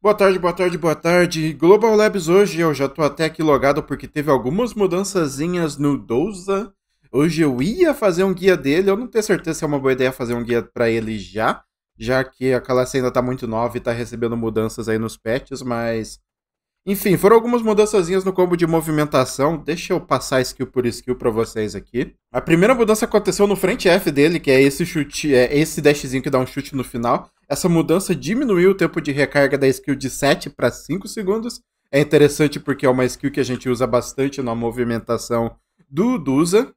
Boa tarde, boa tarde, boa tarde. Global Labs hoje eu já tô até aqui logado porque teve algumas mudançazinhas no Doza. Hoje eu ia fazer um guia dele, eu não tenho certeza se é uma boa ideia fazer um guia para ele já, já que a classe ainda tá muito nova e tá recebendo mudanças aí nos patches, mas enfim, foram algumas mudanças no combo de movimentação. Deixa eu passar skill por skill para vocês aqui. A primeira mudança aconteceu no frente F dele, que é esse chute, é esse dashzinho que dá um chute no final. Essa mudança diminuiu o tempo de recarga da skill de 7 para 5 segundos. É interessante porque é uma skill que a gente usa bastante na movimentação do Dusa.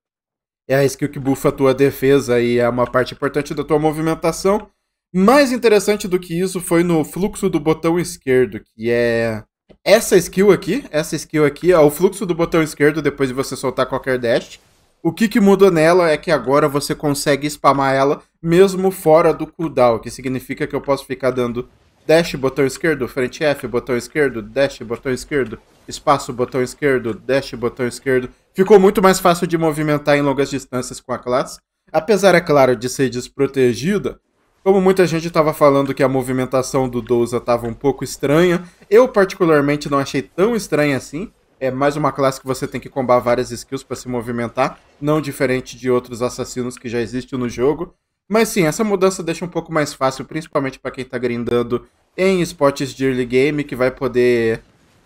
É a skill que bufa a tua defesa e é uma parte importante da tua movimentação. Mais interessante do que isso foi no fluxo do botão esquerdo, que é essa skill aqui, essa skill aqui, ó, o fluxo do botão esquerdo depois de você soltar qualquer dash. O que, que mudou nela é que agora você consegue spamar ela mesmo fora do cooldown, que significa que eu posso ficar dando dash, botão esquerdo, frente F, botão esquerdo, dash, botão esquerdo, espaço, botão esquerdo, dash, botão esquerdo. Ficou muito mais fácil de movimentar em longas distâncias com a classe. Apesar, é claro, de ser desprotegida, como muita gente estava falando que a movimentação do Dousa estava um pouco estranha, eu particularmente não achei tão estranha assim. É mais uma classe que você tem que combar várias skills para se movimentar, não diferente de outros assassinos que já existem no jogo. Mas sim, essa mudança deixa um pouco mais fácil, principalmente para quem está grindando em spots de early game, que vai poder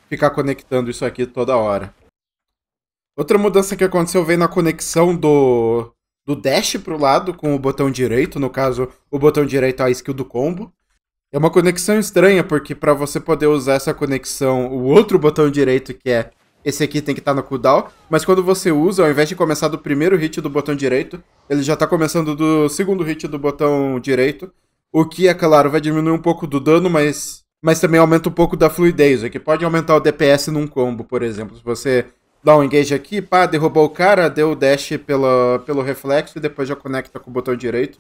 ficar conectando isso aqui toda hora. Outra mudança que aconteceu veio na conexão do do dash pro lado com o botão direito, no caso, o botão direito é a skill do combo. É uma conexão estranha, porque para você poder usar essa conexão, o outro botão direito, que é esse aqui, tem que estar tá no cooldown, mas quando você usa, ao invés de começar do primeiro hit do botão direito, ele já está começando do segundo hit do botão direito, o que, é claro, vai diminuir um pouco do dano, mas, mas também aumenta um pouco da fluidez, o que pode aumentar o DPS num combo, por exemplo. Se você dá um engage aqui, pá, derrubou o cara, deu o dash pela, pelo reflexo e depois já conecta com o botão direito.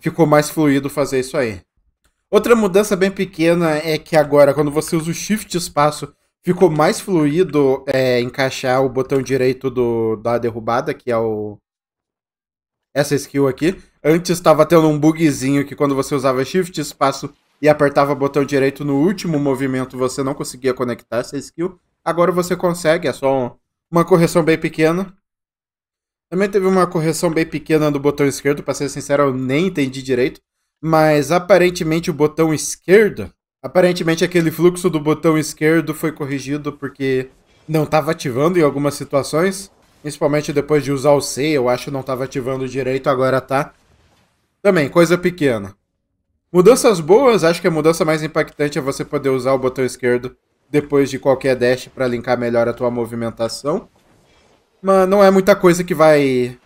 Ficou mais fluido fazer isso aí. Outra mudança bem pequena é que agora, quando você usa o shift espaço, ficou mais fluido é, encaixar o botão direito do, da derrubada, que é o essa skill aqui. Antes estava tendo um bugzinho que quando você usava shift espaço e apertava o botão direito no último movimento, você não conseguia conectar essa skill. Agora você consegue, é só uma correção bem pequena. Também teve uma correção bem pequena do botão esquerdo, para ser sincero, eu nem entendi direito. Mas aparentemente o botão esquerdo. Aparentemente aquele fluxo do botão esquerdo foi corrigido porque não estava ativando em algumas situações. Principalmente depois de usar o C, eu acho que não estava ativando direito, agora tá. Também, coisa pequena. Mudanças boas, acho que a mudança mais impactante é você poder usar o botão esquerdo depois de qualquer dash para linkar melhor a tua movimentação. Mas não é muita coisa que vai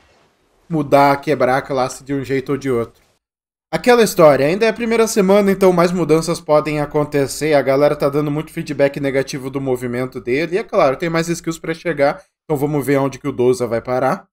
mudar, quebrar a classe de um jeito ou de outro. Aquela história, ainda é a primeira semana, então mais mudanças podem acontecer. A galera tá dando muito feedback negativo do movimento dele. E é claro, tem mais skills para chegar, então vamos ver onde que o Doza vai parar.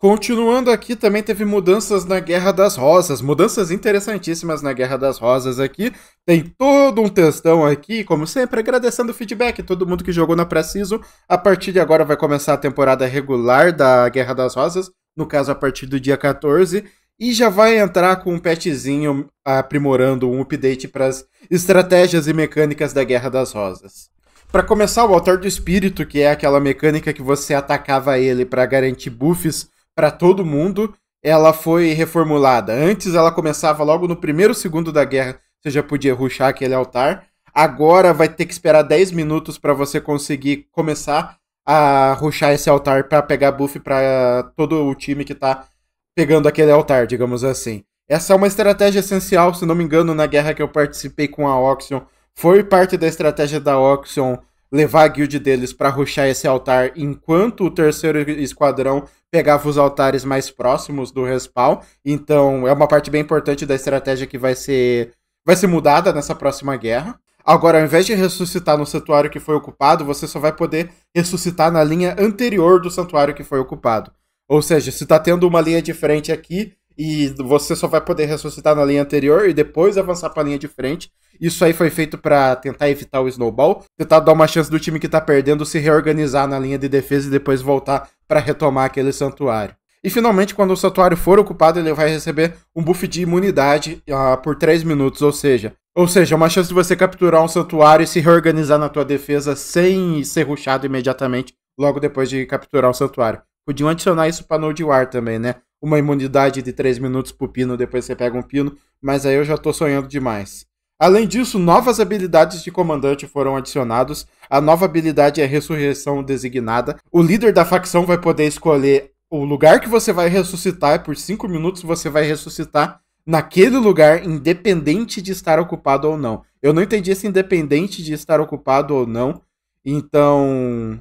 Continuando aqui, também teve mudanças na Guerra das Rosas, mudanças interessantíssimas na Guerra das Rosas aqui. Tem todo um testão aqui, como sempre, agradecendo o feedback, todo mundo que jogou na preciso. A partir de agora vai começar a temporada regular da Guerra das Rosas, no caso a partir do dia 14, e já vai entrar com um patchzinho aprimorando um update para as estratégias e mecânicas da Guerra das Rosas. Para começar, o Altar do Espírito, que é aquela mecânica que você atacava ele para garantir buffs para todo mundo, ela foi reformulada. Antes ela começava logo no primeiro segundo da guerra, você já podia ruxar aquele altar. Agora vai ter que esperar 10 minutos para você conseguir começar a ruxar esse altar para pegar buff para todo o time que tá pegando aquele altar, digamos assim. Essa é uma estratégia essencial, se não me engano, na guerra que eu participei com a Oxion, foi parte da estratégia da Oxion levar a guild deles para ruxar esse altar enquanto o terceiro esquadrão pegava os altares mais próximos do respawn. Então, é uma parte bem importante da estratégia que vai ser vai ser mudada nessa próxima guerra. Agora, ao invés de ressuscitar no santuário que foi ocupado, você só vai poder ressuscitar na linha anterior do santuário que foi ocupado. Ou seja, se está tendo uma linha de frente aqui e você só vai poder ressuscitar na linha anterior e depois avançar para a linha de frente, isso aí foi feito para tentar evitar o snowball, tentar dar uma chance do time que tá perdendo se reorganizar na linha de defesa e depois voltar para retomar aquele santuário. E finalmente, quando o santuário for ocupado, ele vai receber um buff de imunidade uh, por 3 minutos, ou seja, ou seja, uma chance de você capturar um santuário e se reorganizar na tua defesa sem ser ruxado imediatamente logo depois de capturar o santuário. Podiam adicionar isso para Node War também, né? Uma imunidade de 3 minutos pro pino, depois você pega um pino, mas aí eu já tô sonhando demais. Além disso, novas habilidades de comandante foram adicionadas. A nova habilidade é ressurreição designada. O líder da facção vai poder escolher o lugar que você vai ressuscitar. Por 5 minutos você vai ressuscitar naquele lugar, independente de estar ocupado ou não. Eu não entendi se independente de estar ocupado ou não. Então.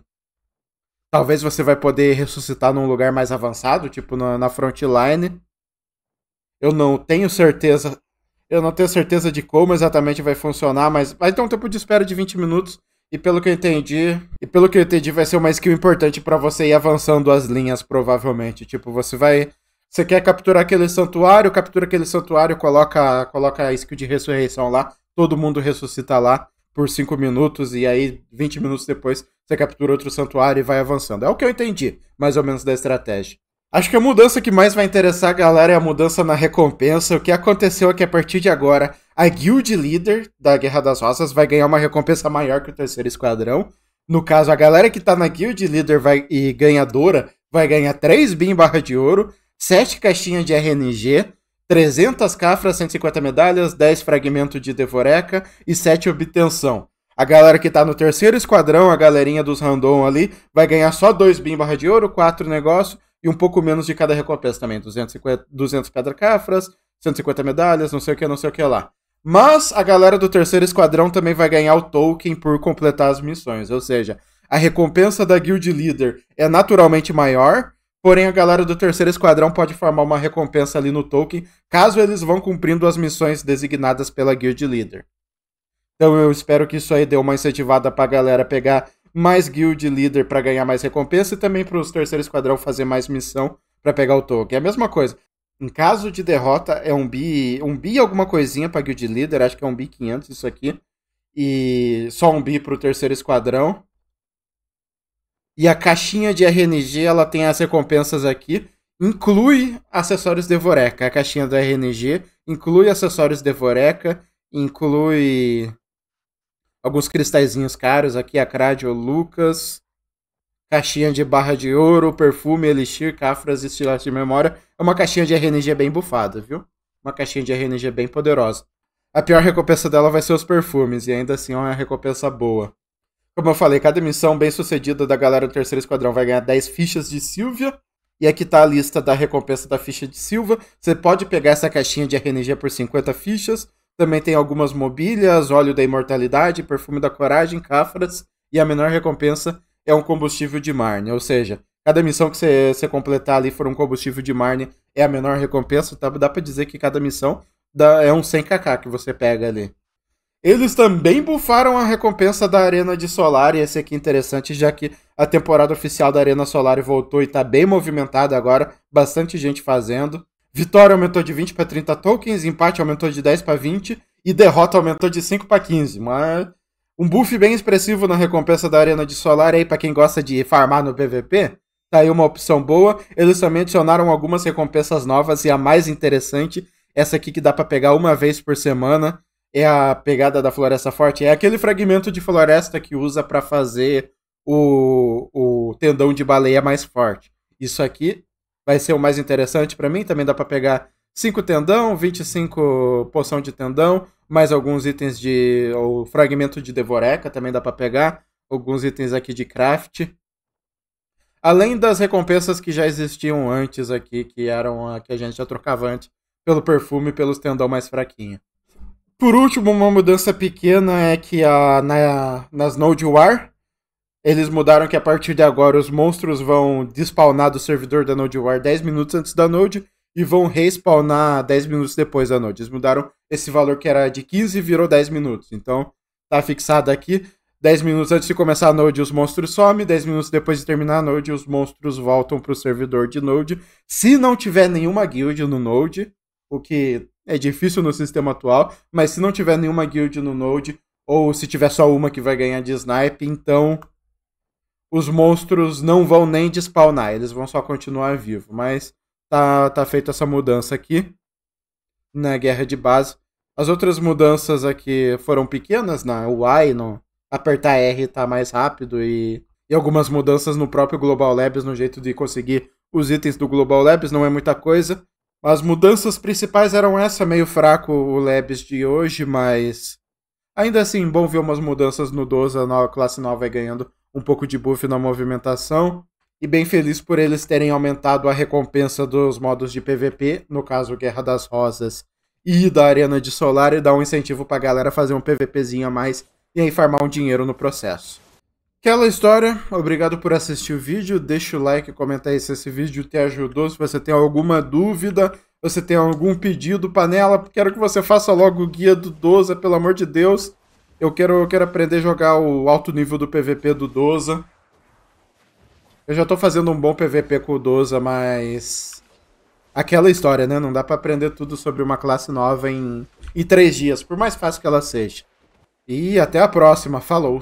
Talvez você vai poder ressuscitar num lugar mais avançado, tipo na, na frontline. Eu não tenho certeza eu não tenho certeza de como exatamente vai funcionar, mas vai ter um tempo de espera de 20 minutos. E pelo que eu entendi, e pelo que eu entendi, vai ser uma skill importante para você ir avançando as linhas, provavelmente. Tipo, você vai. Você quer capturar aquele santuário, captura aquele santuário, coloca, coloca a skill de ressurreição lá, todo mundo ressuscita lá por 5 minutos, e aí 20 minutos depois você captura outro santuário e vai avançando. É o que eu entendi, mais ou menos, da estratégia. Acho que a mudança que mais vai interessar a galera é a mudança na recompensa. O que aconteceu é que a partir de agora, a guild líder da Guerra das Rosas vai ganhar uma recompensa maior que o terceiro esquadrão. No caso, a galera que tá na guild líder vai, e ganhadora vai ganhar 3 BIM barra de ouro, 7 caixinhas de RNG, 300 cafras, 150 medalhas, 10 fragmentos de devoreca e 7 obtenção. A galera que tá no terceiro esquadrão, a galerinha dos random ali, vai ganhar só 2 BIM barra de ouro, 4 negócio um pouco menos de cada recompensa também, 250, 200 pedra-cafras, 150 medalhas, não sei o que, não sei o que lá. Mas a galera do terceiro esquadrão também vai ganhar o token por completar as missões, ou seja, a recompensa da guild leader é naturalmente maior, porém a galera do terceiro esquadrão pode formar uma recompensa ali no token, caso eles vão cumprindo as missões designadas pela guild leader. Então eu espero que isso aí dê uma incentivada pra galera pegar mais guild líder para ganhar mais recompensa e também para os terceiro esquadrão fazer mais missão para pegar o token. É a mesma coisa. Em caso de derrota, é um bi, um bi alguma coisinha para guild líder, acho que é um bi 500 isso aqui. E só um bi para o terceiro esquadrão. E a caixinha de RNG, ela tem as recompensas aqui, inclui acessórios de Voreca A caixinha da RNG inclui acessórios de Voreca inclui alguns cristalzinhos caros aqui, Acrádio Lucas, caixinha de barra de ouro, perfume, elixir, cafras, estilates de memória. É uma caixinha de RNG bem bufada, viu? Uma caixinha de RNG bem poderosa. A pior recompensa dela vai ser os perfumes, e ainda assim é uma recompensa boa. Como eu falei, cada missão bem sucedida da galera do terceiro esquadrão vai ganhar 10 fichas de Silvia. E aqui tá a lista da recompensa da ficha de Silva. Você pode pegar essa caixinha de RNG por 50 fichas. Também tem algumas mobílias, óleo da imortalidade, perfume da coragem, cáfras e a menor recompensa é um combustível de Marne. Ou seja, cada missão que você completar ali for um combustível de Marne é a menor recompensa. Tá? Dá para dizer que cada missão dá, é um 100kk que você pega ali. Eles também bufaram a recompensa da Arena de Solar, e esse aqui é interessante, já que a temporada oficial da Arena Solar voltou e tá bem movimentada agora, bastante gente fazendo. Vitória aumentou de 20 para 30 tokens, empate aumentou de 10 para 20 e derrota aumentou de 5 para 15. Mas um buff bem expressivo na recompensa da Arena de Solar aí para quem gosta de farmar no PVP. Tá aí uma opção boa. Eles também adicionaram algumas recompensas novas e a mais interessante, essa aqui que dá para pegar uma vez por semana, é a pegada da Floresta Forte. É aquele fragmento de floresta que usa para fazer o, o tendão de baleia mais forte. Isso aqui vai ser o mais interessante para mim. Também dá para pegar 5 tendão, 25 poção de tendão, mais alguns itens de. ou fragmento de devoreca também dá para pegar. Alguns itens aqui de craft. Além das recompensas que já existiam antes aqui, que eram a que a gente já trocava antes pelo perfume e pelos tendão mais fraquinho. Por último, uma mudança pequena é que a, na, nas Node War, eles mudaram que a partir de agora os monstros vão despawnar do servidor da NodeWire 10 minutos antes da Node e vão respawnar 10 minutos depois da Node. Eles mudaram esse valor que era de 15 e virou 10 minutos. Então, tá fixado aqui. 10 minutos antes de começar a Node, os monstros somem. 10 minutos depois de terminar a Node, os monstros voltam para o servidor de Node. Se não tiver nenhuma guild no Node, o que é difícil no sistema atual, mas se não tiver nenhuma guild no Node, ou se tiver só uma que vai ganhar de snipe, então os monstros não vão nem despawnar, eles vão só continuar vivos. Mas tá, tá feita essa mudança aqui na né, guerra de base. As outras mudanças aqui foram pequenas, na né? UI, no apertar R tá mais rápido e, e algumas mudanças no próprio Global Labs, no jeito de conseguir os itens do Global Labs, não é muita coisa. As mudanças principais eram essa, meio fraco o Labs de hoje, mas ainda assim, bom ver umas mudanças no 12, a nova classe nova vai ganhando um pouco de buff na movimentação. E bem feliz por eles terem aumentado a recompensa dos modos de PVP, no caso Guerra das Rosas e da Arena de Solar, e dar um incentivo pra galera fazer um PVPzinho a mais e aí farmar um dinheiro no processo. Aquela história, obrigado por assistir o vídeo, deixa o like, comenta aí se esse vídeo te ajudou, se você tem alguma dúvida, você tem algum pedido, panela, quero que você faça logo o guia do 12, pelo amor de Deus. Eu quero, eu quero aprender a jogar o alto nível do PVP do Doza. Eu já tô fazendo um bom PVP com o Doza, mas... Aquela história, né? Não dá para aprender tudo sobre uma classe nova em, em três dias, por mais fácil que ela seja. E até a próxima. Falou!